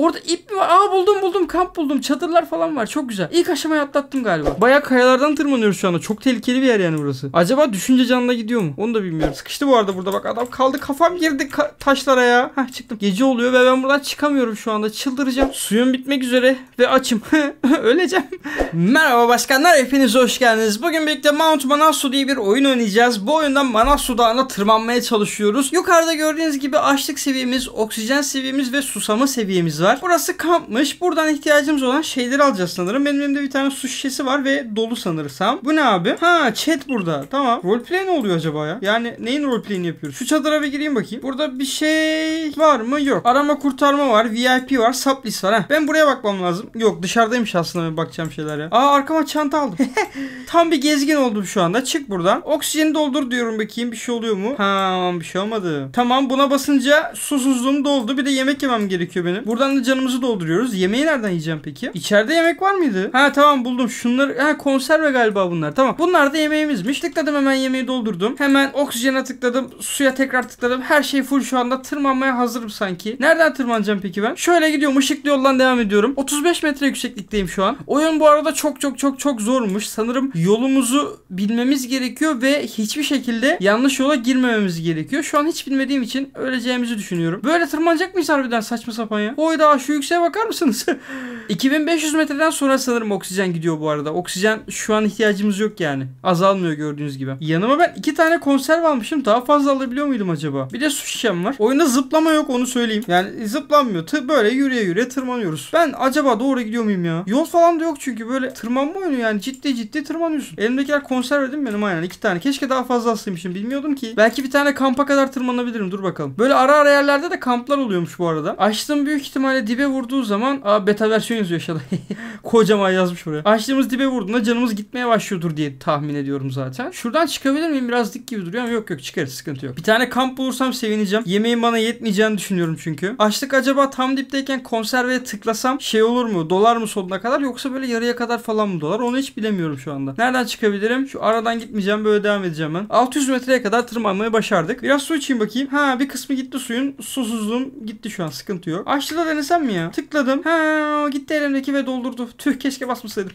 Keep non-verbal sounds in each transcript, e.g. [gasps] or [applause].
Orada ip mi var? Aa buldum buldum kamp buldum. Çadırlar falan var. Çok güzel. İlk aşamayı atlattım galiba. Bayağı kayalardan tırmanıyoruz şu anda. Çok tehlikeli bir yer yani burası. Acaba düşünce canına gidiyor mu? Onu da bilmiyorum. Sıkıştı bu arada burada bak adam kaldı. Kafam girdi ka taşlara ya. Hah çıktım. Gece oluyor ve ben buradan çıkamıyorum şu anda. Çıldıracağım. Suyum bitmek üzere ve açım. [laughs] Öleceğim. Merhaba başkanlar. Hepiniz hoş geldiniz. Bugün birlikte Mount Manasu diye bir oyun oynayacağız. Bu oyundan Manasu Dağı'na tırmanmaya çalışıyoruz. Yukarıda gördüğünüz gibi açlık seviyemiz, oksijen seviyemiz ve susama seviyemiz var var. Burası kampmış. Buradan ihtiyacımız olan şeyleri alacağız sanırım. Benim elimde bir tane su şişesi var ve dolu sanırsam. Bu ne abi? Ha chat burada. Tamam. Roleplay ne oluyor acaba ya? Yani neyin roleplayini yapıyoruz? Şu çadıra bir gireyim bakayım. Burada bir şey var mı? Yok. Arama kurtarma var. VIP var. Saplis var. ha. Ben buraya bakmam lazım. Yok dışarıdaymış aslında bakacağım şeylere. Aa arkama çanta aldım. [laughs] Tam bir gezgin oldum şu anda. Çık buradan. Oksijeni doldur diyorum bakayım. Bir şey oluyor mu? Ha bir şey olmadı. Tamam buna basınca susuzluğum doldu. Bir de yemek yemem gerekiyor benim. Buradan yandan canımızı dolduruyoruz. Yemeği nereden yiyeceğim peki? İçeride yemek var mıydı? Ha tamam buldum. Şunlar ha konserve galiba bunlar. Tamam. Bunlar da yemeğimizmiş. Tıkladım hemen yemeği doldurdum. Hemen oksijene tıkladım. Suya tekrar tıkladım. Her şey full şu anda. Tırmanmaya hazırım sanki. Nereden tırmanacağım peki ben? Şöyle gidiyorum. Işıklı yoldan devam ediyorum. 35 metre yükseklikteyim şu an. Oyun bu arada çok çok çok çok zormuş. Sanırım yolumuzu bilmemiz gerekiyor ve hiçbir şekilde yanlış yola girmememiz gerekiyor. Şu an hiç bilmediğim için öleceğimizi düşünüyorum. Böyle tırmanacak mıyız harbiden saçma sapan ya? Oy daha şu yükseğe bakar mısınız? 2500 [laughs] metreden sonra sanırım oksijen gidiyor bu arada. Oksijen şu an ihtiyacımız yok yani. Azalmıyor gördüğünüz gibi. Yanıma ben iki tane konserve almışım. Daha fazla alabiliyor muydum acaba? Bir de su şişem var. Oyunda zıplama yok onu söyleyeyim. Yani zıplanmıyor. Tı böyle yürüye yürüye tırmanıyoruz. Ben acaba doğru gidiyor muyum ya? Yol falan da yok çünkü böyle tırmanma oyunu yani ciddi ciddi tırmanıyorsun. Elimdekiler konserve değil mi benim aynen iki tane. Keşke daha fazla alsaymışım bilmiyordum ki. Belki bir tane kampa kadar tırmanabilirim dur bakalım. Böyle ara ara yerlerde de kamplar oluyormuş bu arada. Açtım büyük ihtimal ihtimalle dibe vurduğu zaman a beta versiyon yazıyor inşallah. [laughs] Kocaman yazmış buraya. Açtığımız dibe vurduğunda canımız gitmeye başlıyordur diye tahmin ediyorum zaten. Şuradan çıkabilir miyim? Biraz dik gibi duruyor ama yok yok çıkarız sıkıntı yok. Bir tane kamp bulursam sevineceğim. Yemeğin bana yetmeyeceğini düşünüyorum çünkü. Açlık acaba tam dipteyken konserveye tıklasam şey olur mu? Dolar mı sonuna kadar yoksa böyle yarıya kadar falan mı dolar? Onu hiç bilemiyorum şu anda. Nereden çıkabilirim? Şu aradan gitmeyeceğim böyle devam edeceğim ben. 600 metreye kadar tırmanmayı başardık. Biraz su içeyim bakayım. Ha bir kısmı gitti suyun. Susuzluğum gitti şu an sıkıntı yok. Açlıda da denesen mi ya? Tıkladım. Ha gitti elimdeki ve doldurdu. Tüh keşke basmasaydım.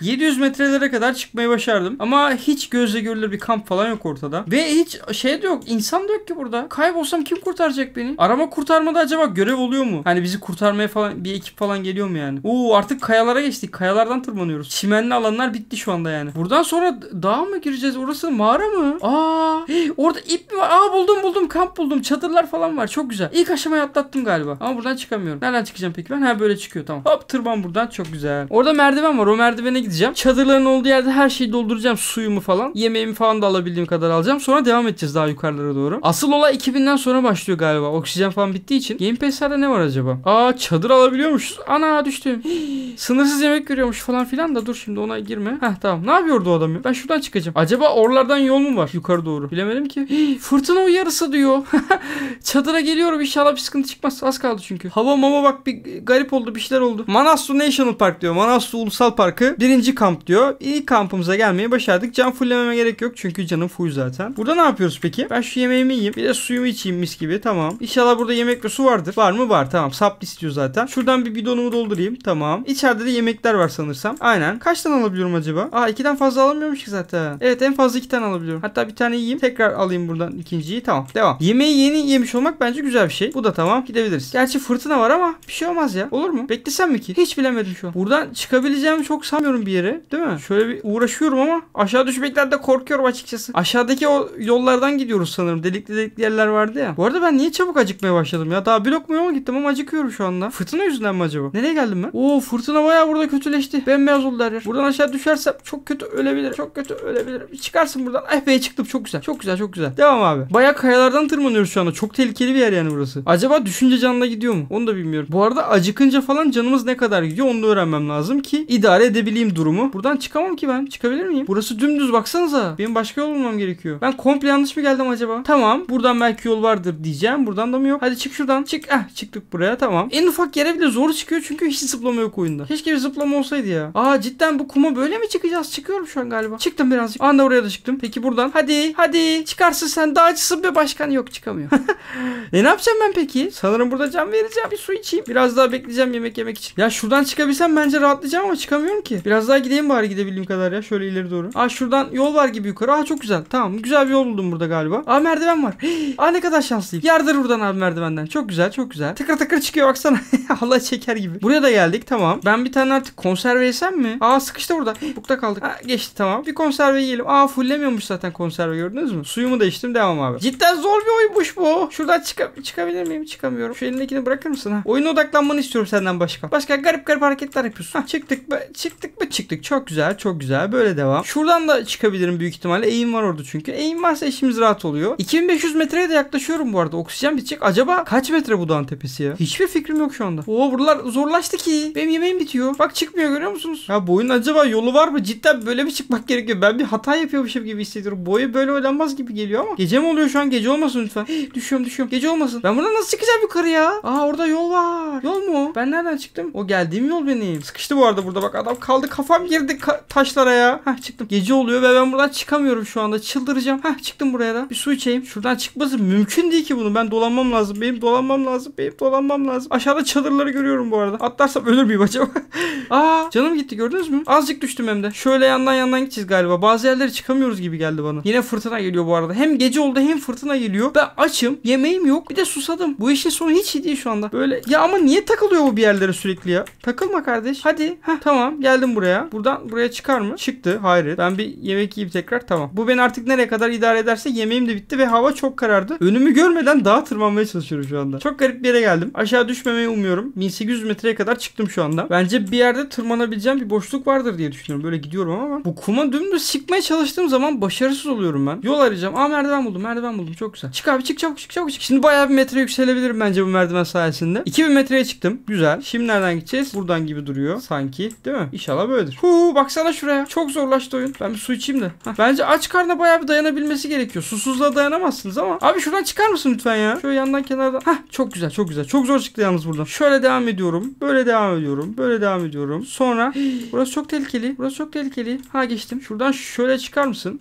700 [laughs] metrelere kadar çıkmayı başardım. Ama hiç gözle görülür bir kamp falan yok ortada. Ve hiç şey de yok. insan da yok ki burada. Kaybolsam kim kurtaracak beni? Arama kurtarmada acaba görev oluyor mu? Hani bizi kurtarmaya falan bir ekip falan geliyor mu yani? Oo artık kayalara geçtik. Kayalardan tırmanıyoruz. Çimenli alanlar bitti şu anda yani. Buradan sonra dağa mı gireceğiz? Orası mağara mı? Aa orada ip mi var? Aa buldum buldum kamp buldum. Çadırlar falan var. Çok güzel. İlk aşamayı atlattım galiba. Ama buradan çıkamıyorum çıkamıyorum. Nereden çıkacağım peki ben? Ha böyle çıkıyor tamam. Hop tırman buradan çok güzel. Orada merdiven var. O merdivene gideceğim. Çadırların olduğu yerde her şeyi dolduracağım. Suyumu falan. Yemeğimi falan da alabildiğim kadar alacağım. Sonra devam edeceğiz daha yukarılara doğru. Asıl olay 2000'den sonra başlıyor galiba. Oksijen falan bittiği için. Game Pass'lerde ne var acaba? Aa çadır alabiliyormuşuz. Ana düştüm. [gasps] Sınırsız yemek görüyormuş falan filan da dur şimdi ona girme. Heh tamam. Ne yapıyordu o adam ya? Ben şuradan çıkacağım. Acaba oralardan yol mu var yukarı doğru? Bilemedim ki. [gasps] Fırtına uyarısı diyor. [laughs] Çadıra geliyorum inşallah bir sıkıntı çıkmaz. Az kaldı çünkü. Hava Baba mama bak bir garip oldu bir şeyler oldu. Manaslu National Park diyor. Manaslu Ulusal Parkı birinci kamp diyor. İlk kampımıza gelmeyi başardık. Can fullememe gerek yok çünkü canım full zaten. Burada ne yapıyoruz peki? Ben şu yemeğimi yiyeyim. Bir de suyumu içeyim mis gibi. Tamam. İnşallah burada yemek ve su vardır. Var mı? Var. Tamam. Sap istiyor zaten. Şuradan bir bidonumu doldurayım. Tamam. İçeride de yemekler var sanırsam. Aynen. Kaç tane alabiliyorum acaba? Aa ikiden fazla alamıyormuş ki zaten. Evet en fazla iki tane alabiliyorum. Hatta bir tane yiyeyim. Tekrar alayım buradan ikinciyi. Tamam. Devam. Yemeği yeni yemiş olmak bence güzel bir şey. Bu da tamam. Gidebiliriz. Gerçi fırtına var var ama bir şey olmaz ya. Olur mu? Beklesem mi ki? Hiç bilemedim şu an. Buradan çıkabileceğimi çok sanmıyorum bir yere. Değil mi? Şöyle bir uğraşıyorum ama aşağı düşmekten de korkuyorum açıkçası. Aşağıdaki o yollardan gidiyoruz sanırım. Delikli delikli yerler vardı ya. Bu arada ben niye çabuk acıkmaya başladım ya? Daha blok lokma yol gittim ama acıkıyorum şu anda. Fırtına yüzünden mi acaba? Nereye geldim ben? Oo fırtına bayağı burada kötüleşti. Bembeyaz oldu her yer. Buradan aşağı düşersem çok kötü ölebilirim. Çok kötü ölebilirim. Çıkarsın buradan. Ay ah be çıktım. Çok güzel. Çok güzel. Çok güzel. Devam abi. Bayağı kayalardan tırmanıyoruz şu anda. Çok tehlikeli bir yer yani burası. Acaba düşünce canına gidiyor mu? Onu da bilmiyorum. Bu arada acıkınca falan canımız ne kadar gidiyor onu da öğrenmem lazım ki idare edebileyim durumu. Buradan çıkamam ki ben. Çıkabilir miyim? Burası dümdüz baksanıza. Benim başka yol bulmam gerekiyor. Ben komple yanlış mı geldim acaba? Tamam. Buradan belki yol vardır diyeceğim. Buradan da mı yok? Hadi çık şuradan. Çık. Ah çıktık buraya. Tamam. En ufak yere bile zor çıkıyor çünkü hiç zıplama yok oyunda. Keşke bir zıplama olsaydı ya. Aa cidden bu kuma böyle mi çıkacağız? Çıkıyorum şu an galiba. Çıktım birazcık. Anda oraya da çıktım. Peki buradan. Hadi hadi. Çıkarsın sen daha dağcısın be başkan. Yok çıkamıyor. [laughs] e ne yapacağım ben peki? Sanırım burada can vereceğim bir su içeyim. Biraz daha bekleyeceğim yemek yemek için. Ya şuradan çıkabilsem bence rahatlayacağım ama çıkamıyorum ki. Biraz daha gideyim bari gidebildiğim kadar ya. Şöyle ileri doğru. Aa şuradan yol var gibi yukarı. Aa çok güzel. Tamam güzel bir yol buldum burada galiba. Aa merdiven var. Hii. [gasps] Aa ne kadar şanslıyım. Yardır buradan abi merdivenden. Çok güzel çok güzel. Tıkır tıkır çıkıyor baksana. [laughs] Allah çeker gibi. Buraya da geldik tamam. Ben bir tane artık konserve yesem mi? Aa sıkıştı burada. [gasps] Bukta kaldık. Ha, geçti tamam. Bir konserve yiyelim. Aa fullemiyormuş zaten konserve gördünüz mü? Suyumu da içtim devam abi. Cidden zor bir oymuş bu. Şuradan çık çıkabilir miyim? Çıkamıyorum. Şu elindekini bırakır mısın? yapıyorsun ha. odaklanmanı istiyorum senden başka. Başka garip garip hareketler yapıyorsun. Ha, çıktık mı? Çıktık mı? Çıktık. Çok güzel. Çok güzel. Böyle devam. Şuradan da çıkabilirim büyük ihtimalle. Eğim var orada çünkü. Eğim varsa işimiz rahat oluyor. 2500 metreye de yaklaşıyorum bu arada. Oksijen bitecek. Acaba kaç metre bu dağın tepesi ya? Hiçbir fikrim yok şu anda. Oo buralar zorlaştı ki. Benim yemeğim bitiyor. Bak çıkmıyor görüyor musunuz? Ya boyun acaba yolu var mı? Cidden böyle mi çıkmak gerekiyor? Ben bir hata yapıyormuşum gibi hissediyorum. Boyu böyle oynanmaz gibi geliyor ama. Gece mi oluyor şu an? Gece olmasın lütfen. Hii, [gasps] düşüyorum düşüyorum. Gece olmasın. Ben buradan nasıl çıkacağım yukarı ya? Aa orada yol yol var. Yol mu? Ben nereden çıktım? O geldiğim yol benim. Sıkıştı bu arada burada bak adam kaldı kafam girdi ka taşlara ya. Hah çıktım. Gece oluyor ve ben buradan çıkamıyorum şu anda. Çıldıracağım. Hah çıktım buraya da. Bir su içeyim. Şuradan çıkması mümkün değil ki bunu. Ben dolanmam lazım. Benim dolanmam lazım. Benim dolanmam lazım. Aşağıda çadırları görüyorum bu arada. Atlarsam ölür müyüm acaba? [laughs] Aa canım gitti gördünüz mü? Azıcık düştüm hem de. Şöyle yandan yandan gideceğiz galiba. Bazı yerlere çıkamıyoruz gibi geldi bana. Yine fırtına geliyor bu arada. Hem gece oldu hem fırtına geliyor. Ben açım. Yemeğim yok. Bir de susadım. Bu işin sonu hiç iyi değil şu anda. Böyle böyle ya ama niye takılıyor bu bir yerlere sürekli ya? Takılma kardeş. Hadi. Heh, tamam geldim buraya. Buradan buraya çıkar mı? Çıktı. Hayır. Ben bir yemek yiyip tekrar. Tamam. Bu beni artık nereye kadar idare ederse yemeğim de bitti ve hava çok karardı. Önümü görmeden dağa tırmanmaya çalışıyorum şu anda. Çok garip bir yere geldim. Aşağı düşmemeyi umuyorum. 1800 metreye kadar çıktım şu anda. Bence bir yerde tırmanabileceğim bir boşluk vardır diye düşünüyorum. Böyle gidiyorum ama bu kuma dümdüz sıkmaya çalıştığım zaman başarısız oluyorum ben. Yol arayacağım. Aa merdiven buldum. Merdiven buldum. Çok güzel. Çık abi çık çabuk çık çabuk çık. Şimdi bayağı bir metre yükselebilirim bence bu merdiven sayesinde içerisinde. 2000 metreye çıktım. Güzel. Şimdi nereden gideceğiz? Buradan gibi duruyor sanki. Değil mi? İnşallah böyledir. Huu baksana şuraya. Çok zorlaştı oyun. Ben bir su içeyim de. Heh. Bence aç karna bayağı bir dayanabilmesi gerekiyor. Susuzluğa dayanamazsınız ama. Abi şuradan çıkar mısın lütfen ya? Şöyle yandan kenardan. Hah çok güzel çok güzel. Çok zor çıktı yalnız buradan. Şöyle devam ediyorum. Böyle devam ediyorum. Böyle devam ediyorum. Sonra [gasps] burası çok tehlikeli. Burası çok tehlikeli. Ha geçtim. Şuradan şöyle çıkar mısın?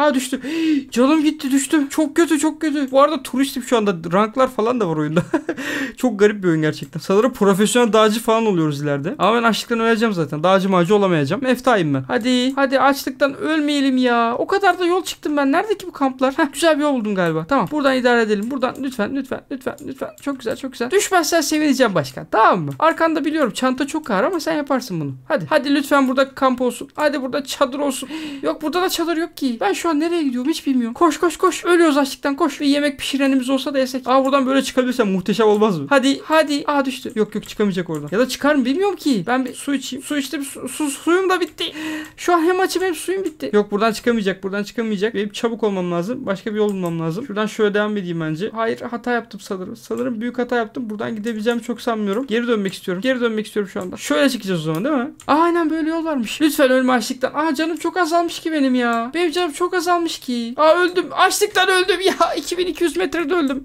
Ha düştüm. [gasps] canım gitti düştüm. Çok kötü çok kötü. Bu arada turistim şu anda. Ranklar falan da var oyunda. [laughs] çok garip bir oyun gerçekten. Sanırım profesyonel dağcı falan oluyoruz ileride. Ama ben açlıktan öleceğim zaten. Dağcı macı olamayacağım. Meftayım ben. Hadi hadi açlıktan ölmeyelim ya. O kadar da yol çıktım ben. Nerede ki bu kamplar? Heh, güzel bir yol buldum galiba. Tamam. Buradan idare edelim. Buradan lütfen lütfen lütfen lütfen. Çok güzel çok güzel. Düşmezsen sevineceğim başkan. Tamam mı? Arkanda biliyorum çanta çok ağır ama sen yaparsın bunu. Hadi. Hadi lütfen burada kamp olsun. Hadi burada çadır olsun. [gasps] Yok burada da çadır yok ki. Ben şu an nereye gidiyorum hiç bilmiyorum. Koş koş koş. Ölüyoruz açlıktan koş. Bir yemek pişirenimiz olsa da yesek. Aa buradan böyle çıkabilirsem muhteşem olmaz mı? Hadi hadi. Aa düştü. Yok yok çıkamayacak oradan. Ya da çıkar mı bilmiyorum ki. Ben bir su içeyim. Su içtim. Su, su, suyum da bitti. Şu an hem açım hem suyum bitti. Yok buradan çıkamayacak. Buradan çıkamayacak. Benim çabuk olmam lazım. Başka bir yol bulmam lazım. Şuradan şöyle devam edeyim bence. Hayır hata yaptım sanırım. Sanırım büyük hata yaptım. Buradan gidebileceğimi çok sanmıyorum. Geri dönmek istiyorum. Geri dönmek istiyorum şu anda. Şöyle çıkacağız o zaman değil mi? aynen böyle yol varmış. Lütfen ölme açlıktan. Aa canım çok azalmış ki benim ya. Benim canım çok çok azalmış ki. Aa öldüm. Açlıktan öldüm [laughs] ya. 2200 metrede öldüm.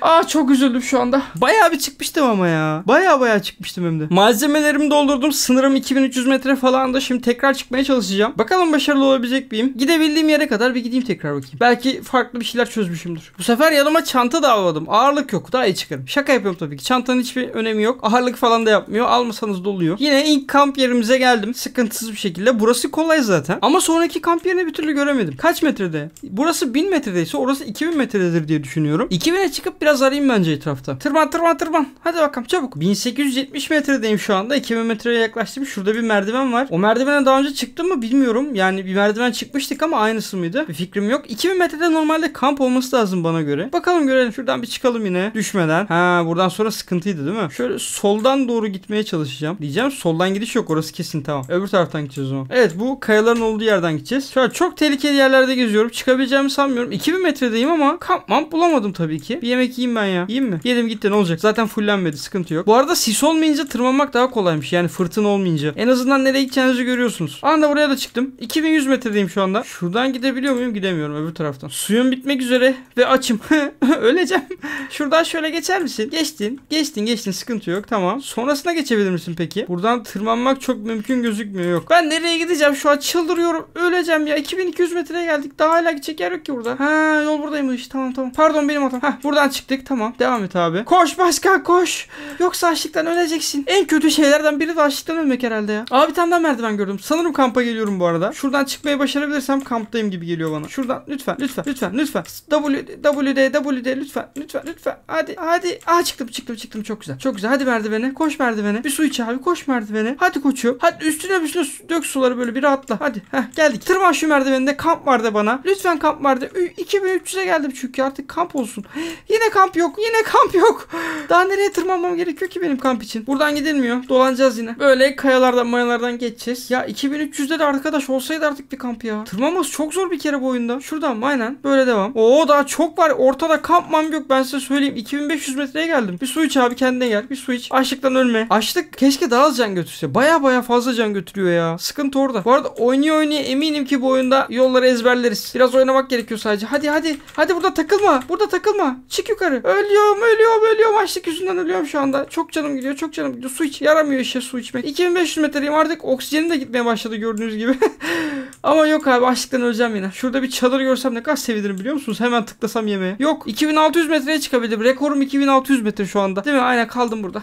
Aa çok üzüldüm şu anda. Bayağı bir çıkmıştım ama ya. Bayağı bayağı çıkmıştım hem de. Malzemelerimi doldurdum. Sınırım 2300 metre falan da şimdi tekrar çıkmaya çalışacağım. Bakalım başarılı olabilecek miyim? Gidebildiğim yere kadar bir gideyim tekrar bakayım. Belki farklı bir şeyler çözmüşümdür. Bu sefer yanıma çanta da almadım. Ağırlık yok. Daha iyi çıkarım. Şaka yapıyorum tabii ki. Çantanın hiçbir önemi yok. Ağırlık falan da yapmıyor. Almasanız doluyor. Yine ilk kamp yerimize geldim. Sıkıntısız bir şekilde. Burası kolay zaten. Ama sonraki kamp yerini bir türlü göremedim göremedim. Kaç metrede? Burası 1000 metredeyse orası 2000 metrededir diye düşünüyorum. 2000'e çıkıp biraz arayayım bence etrafta. Tırman tırman tırman. Hadi bakalım çabuk. 1870 metredeyim şu anda. 2000 metreye yaklaştım. Şurada bir merdiven var. O merdivene daha önce çıktım mı bilmiyorum. Yani bir merdiven çıkmıştık ama aynısı mıydı? Bir fikrim yok. 2000 metrede normalde kamp olması lazım bana göre. Bakalım görelim. Şuradan bir çıkalım yine. Düşmeden. Ha buradan sonra sıkıntıydı değil mi? Şöyle soldan doğru gitmeye çalışacağım. Diyeceğim soldan gidiş yok. Orası kesin tamam. Öbür taraftan gideceğiz o zaman. Evet bu kayaların olduğu yerden gideceğiz. Şöyle çok tehlikeli yerlerde geziyorum. Çıkabileceğimi sanmıyorum. 2000 metredeyim ama kampman bulamadım tabii ki. Bir yemek yiyeyim ben ya. Yiyeyim mi? Yedim gitti ne olacak? Zaten fullenmedi. Sıkıntı yok. Bu arada sis olmayınca tırmanmak daha kolaymış. Yani fırtın olmayınca. En azından nereye gideceğinizi görüyorsunuz. Anda buraya da çıktım. 2100 metredeyim şu anda. Şuradan gidebiliyor muyum? Gidemiyorum öbür taraftan. Suyum bitmek üzere ve açım. [laughs] Öleceğim. Şuradan şöyle geçer misin? Geçtin. Geçtin geçtin. Sıkıntı yok. Tamam. Sonrasına geçebilir misin peki? Buradan tırmanmak çok mümkün gözükmüyor. Yok. Ben nereye gideceğim? Şu an çıldırıyorum. Öleceğim ya. 2200 metre kilometreye geldik. Daha hala gidecek yer yok ki burada. Ha yol buradaymış. Tamam tamam. Pardon benim hatam. Hah buradan çıktık. Tamam. Devam et abi. Koş başka koş. Yoksa açlıktan öleceksin. En kötü şeylerden biri de açlıktan ölmek herhalde ya. Abi tam da merdiven gördüm. Sanırım kampa geliyorum bu arada. Şuradan çıkmayı başarabilirsem kamptayım gibi geliyor bana. Şuradan lütfen lütfen lütfen lütfen. W WD WD lütfen lütfen lütfen. Hadi hadi. Aa çıktım çıktım çıktım çok güzel. Çok güzel. Hadi merdivene. Koş merdivene. Bir su iç abi. Koş merdivene. Hadi koçum. Hadi üstüne üstüne dök suları böyle bir rahatla. Hadi. Heh geldik. Tırman şu merdivende. kamp kamp vardı bana. Lütfen kamp vardı. 2300'e geldim çünkü artık kamp olsun. [gasps] yine kamp yok. Yine kamp yok. [gasps] Daha nereye tırmanmam gerekiyor ki benim kamp için? Buradan gidilmiyor. Dolanacağız yine. Böyle kayalardan mayalardan geçeceğiz. Ya 2300'de de arkadaş olsaydı artık bir kamp ya. Tırmanması çok zor bir kere bu oyunda. Şuradan aynen. Böyle devam. Oo daha çok var. Ortada kamp mam yok. Ben size söyleyeyim. 2500 metreye geldim. Bir su iç abi kendine gel. Bir su iç. Açlıktan ölme. Açlık keşke daha az can götürse. Baya baya fazla can götürüyor ya. Sıkıntı orada. Bu arada oynuyor oynuyor eminim ki bu oyunda yolları ezberleriz. Biraz oynamak gerekiyor sadece. Hadi hadi. Hadi burada takılma. Burada takılma. Çık yukarı. Ölüyorum ölüyorum ölüyorum. Açlık yüzünden ölüyorum şu anda. Çok canım gidiyor. Çok canım gidiyor. Su iç. Yaramıyor işe su içmek. 2500 metreyim artık. Oksijenim de gitmeye başladı gördüğünüz gibi. [laughs] Ama yok abi açlıktan öleceğim yine. Şurada bir çadır görsem ne kadar sevinirim biliyor musunuz? Hemen tıklasam yemeğe. Yok 2600 metreye çıkabilirim. Rekorum 2600 metre şu anda. Değil mi? Aynen kaldım burada.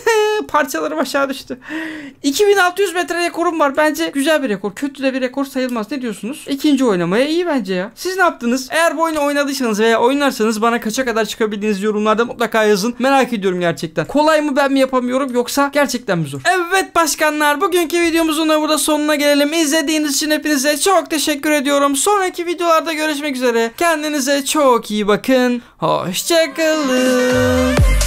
[laughs] Parçalarım aşağı düştü. 2600 metre rekorum var. Bence güzel bir rekor. Kötü de bir rekor sayılmaz. Ne diyorsunuz? İkinci oynamaya iyi bence ya. Siz ne yaptınız? Eğer bu oyunu oynadıysanız veya oynarsanız bana kaça kadar çıkabildiğinizi yorumlarda mutlaka yazın. Merak ediyorum gerçekten. Kolay mı ben mi yapamıyorum yoksa gerçekten mi zor? Evet başkanlar bugünkü videomuzun da burada sonuna gelelim. İzlediğiniz için hepiniz Hepinize çok teşekkür ediyorum. Sonraki videolarda görüşmek üzere. Kendinize çok iyi bakın. Hoşçakalın.